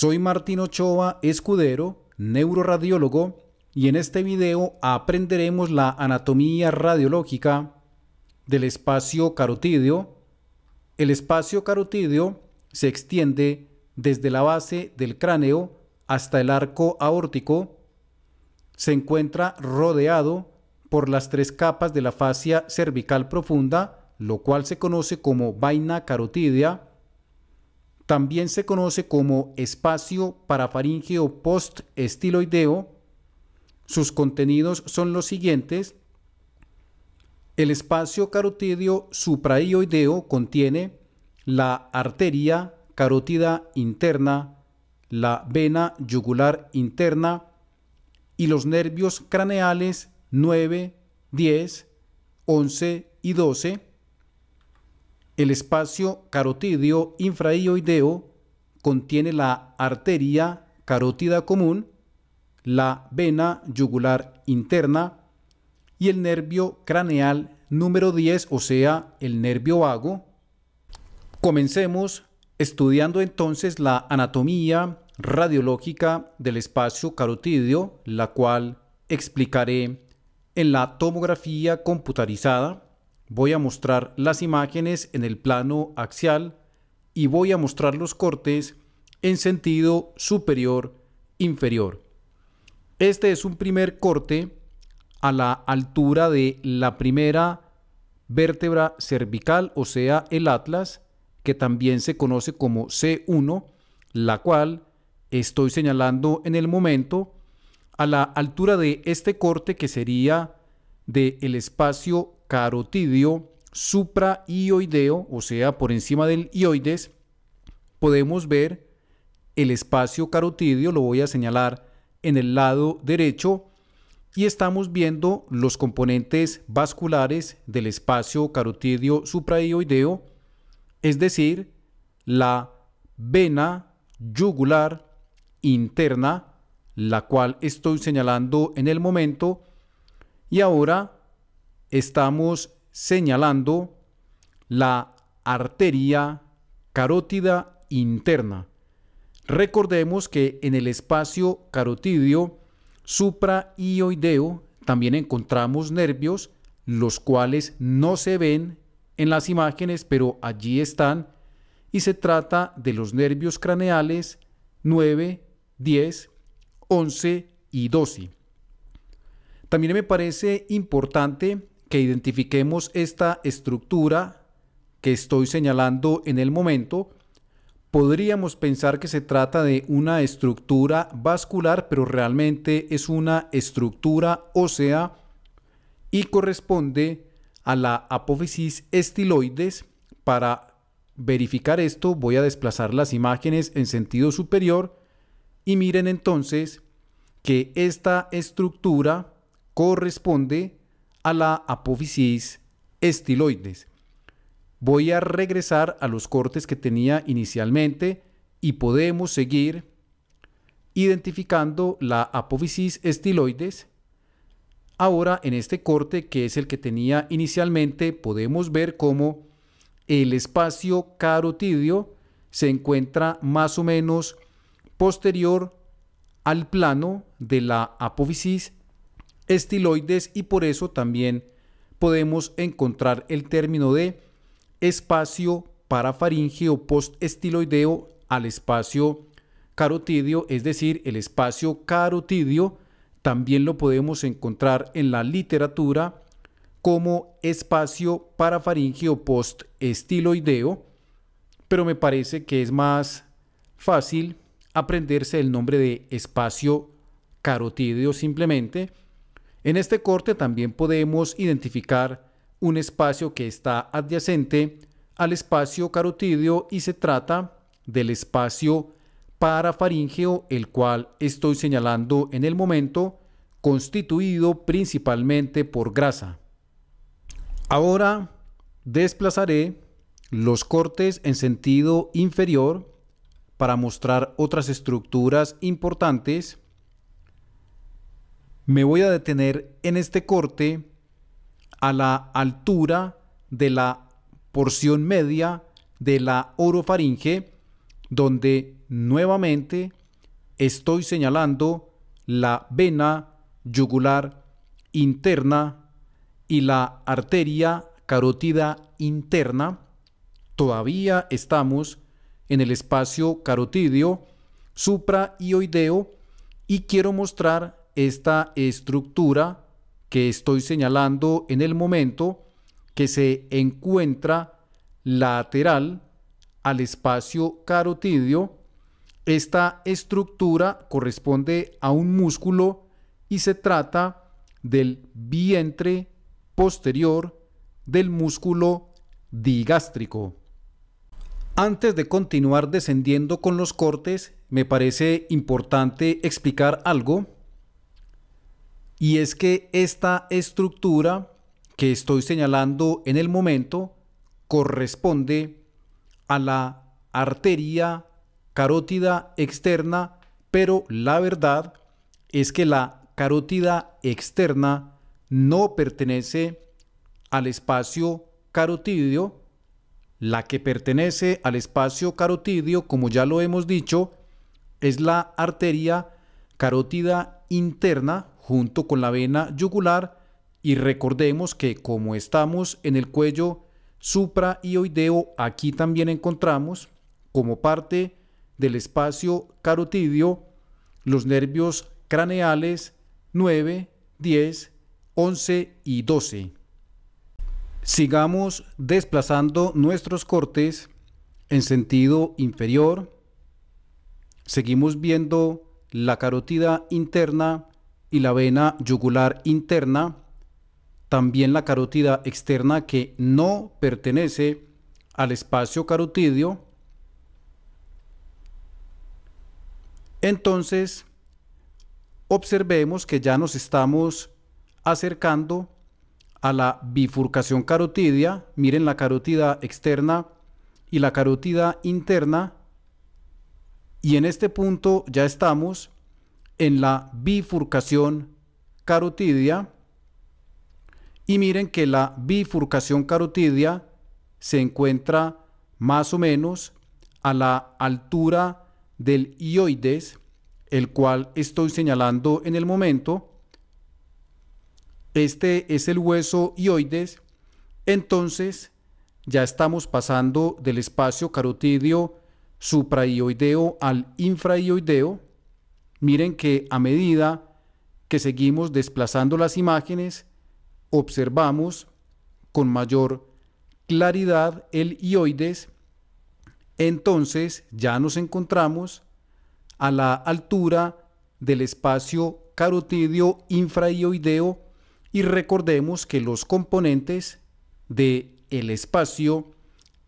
Soy Martín Ochoa Escudero, neuroradiólogo, y en este video aprenderemos la anatomía radiológica del espacio carotídeo. El espacio carotídeo se extiende desde la base del cráneo hasta el arco aórtico. Se encuentra rodeado por las tres capas de la fascia cervical profunda, lo cual se conoce como vaina carotídea. También se conoce como espacio parafaringeo postestiloideo Sus contenidos son los siguientes. El espacio carotidio supraioideo contiene la arteria carótida interna, la vena yugular interna y los nervios craneales 9, 10, 11 y 12 el espacio carotídeo infraioideo contiene la arteria carótida común, la vena yugular interna y el nervio craneal número 10, o sea, el nervio vago. Comencemos estudiando entonces la anatomía radiológica del espacio carotídeo, la cual explicaré en la tomografía computarizada. Voy a mostrar las imágenes en el plano axial y voy a mostrar los cortes en sentido superior-inferior. Este es un primer corte a la altura de la primera vértebra cervical, o sea, el atlas, que también se conoce como C1, la cual estoy señalando en el momento a la altura de este corte que sería del de espacio carotidio supraioideo, o sea, por encima del ioides, podemos ver el espacio carotidio, lo voy a señalar en el lado derecho, y estamos viendo los componentes vasculares del espacio carotidio supraioideo, es decir, la vena yugular interna, la cual estoy señalando en el momento, y ahora estamos señalando la arteria carótida interna. Recordemos que en el espacio carotídeo supraioideo también encontramos nervios, los cuales no se ven en las imágenes, pero allí están, y se trata de los nervios craneales 9, 10, 11 y 12. También me parece importante que identifiquemos esta estructura que estoy señalando en el momento, podríamos pensar que se trata de una estructura vascular, pero realmente es una estructura ósea y corresponde a la apófisis estiloides. Para verificar esto voy a desplazar las imágenes en sentido superior y miren entonces que esta estructura corresponde a la apófisis estiloides. Voy a regresar a los cortes que tenía inicialmente y podemos seguir identificando la apófisis estiloides. Ahora en este corte que es el que tenía inicialmente podemos ver cómo el espacio carotidio se encuentra más o menos posterior al plano de la apófisis estiloides y por eso también podemos encontrar el término de espacio parafaringeo post postestiloideo al espacio carotidio, es decir, el espacio carotidio también lo podemos encontrar en la literatura como espacio parafaringeo post postestiloideo, pero me parece que es más fácil aprenderse el nombre de espacio carotidio simplemente en este corte también podemos identificar un espacio que está adyacente al espacio carotídeo y se trata del espacio parafaríngeo, el cual estoy señalando en el momento, constituido principalmente por grasa. Ahora desplazaré los cortes en sentido inferior para mostrar otras estructuras importantes me voy a detener en este corte a la altura de la porción media de la orofaringe, donde nuevamente estoy señalando la vena yugular interna y la arteria carotida interna. Todavía estamos en el espacio carotídeo supraioideo y quiero mostrar esta estructura que estoy señalando en el momento que se encuentra lateral al espacio carotídeo Esta estructura corresponde a un músculo y se trata del vientre posterior del músculo digástrico. Antes de continuar descendiendo con los cortes, me parece importante explicar algo y es que esta estructura que estoy señalando en el momento corresponde a la arteria carótida externa, pero la verdad es que la carótida externa no pertenece al espacio carotidio. La que pertenece al espacio carotidio, como ya lo hemos dicho, es la arteria carótida interna, junto con la vena yugular y recordemos que como estamos en el cuello supraioideo, aquí también encontramos como parte del espacio carotidio los nervios craneales 9, 10, 11 y 12. Sigamos desplazando nuestros cortes en sentido inferior. Seguimos viendo la carotida interna y la vena yugular interna, también la carótida externa que no pertenece al espacio carotidio. Entonces, observemos que ya nos estamos acercando a la bifurcación carotidia. Miren la carótida externa y la carótida interna. Y en este punto ya estamos en la bifurcación carotidia y miren que la bifurcación carotidia se encuentra más o menos a la altura del ioides, el cual estoy señalando en el momento. Este es el hueso ioides. Entonces, ya estamos pasando del espacio carotidio supraioideo al infraioideo Miren que a medida que seguimos desplazando las imágenes, observamos con mayor claridad el ioides, entonces ya nos encontramos a la altura del espacio carotidio infraioideo y recordemos que los componentes de el espacio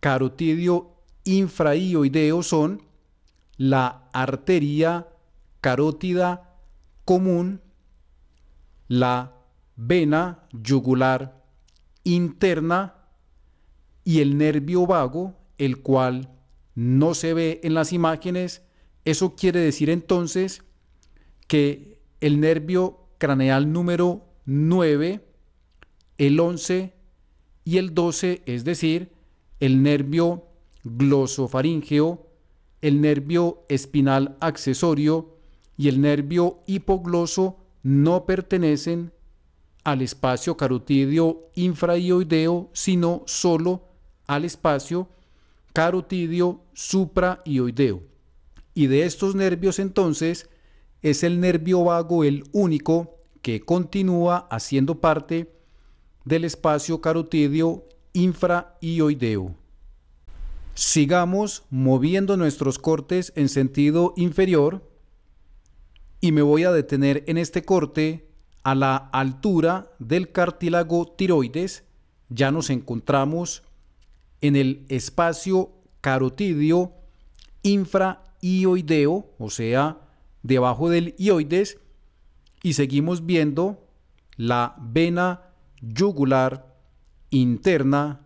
carotidio infraioideo son la arteria carótida común, la vena yugular interna y el nervio vago, el cual no se ve en las imágenes. Eso quiere decir entonces que el nervio craneal número 9, el 11 y el 12, es decir, el nervio glosofaríngeo, el nervio espinal accesorio y el nervio hipogloso no pertenecen al espacio carotidio infraioideo, sino solo al espacio carotidio supraioideo. Y de estos nervios entonces es el nervio vago el único que continúa haciendo parte del espacio carotidio infraioideo. Sigamos moviendo nuestros cortes en sentido inferior y me voy a detener en este corte a la altura del cartílago tiroides. Ya nos encontramos en el espacio carotidio infraioideo, o sea, debajo del ioides, y seguimos viendo la vena yugular interna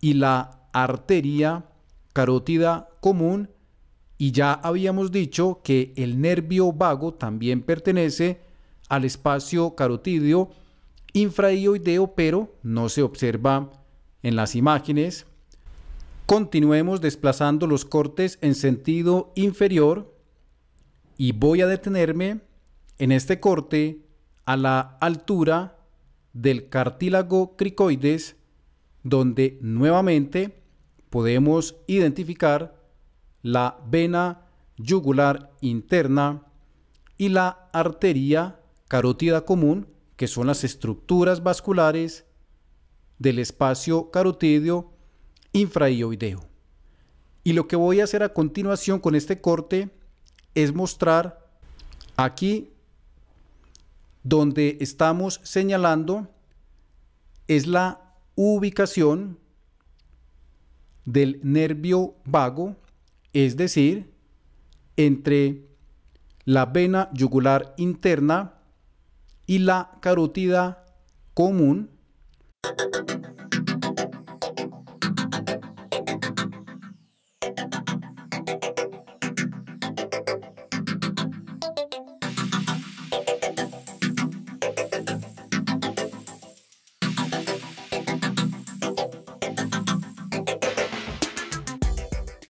y la arteria carótida común y ya habíamos dicho que el nervio vago también pertenece al espacio carotídeo infradioideo, pero no se observa en las imágenes. Continuemos desplazando los cortes en sentido inferior y voy a detenerme en este corte a la altura del cartílago cricoides donde nuevamente podemos identificar la vena yugular interna y la arteria carótida común, que son las estructuras vasculares del espacio carotídeo infraioideo. Y lo que voy a hacer a continuación con este corte es mostrar aquí donde estamos señalando es la ubicación del nervio vago es decir, entre la vena yugular interna y la carótida común.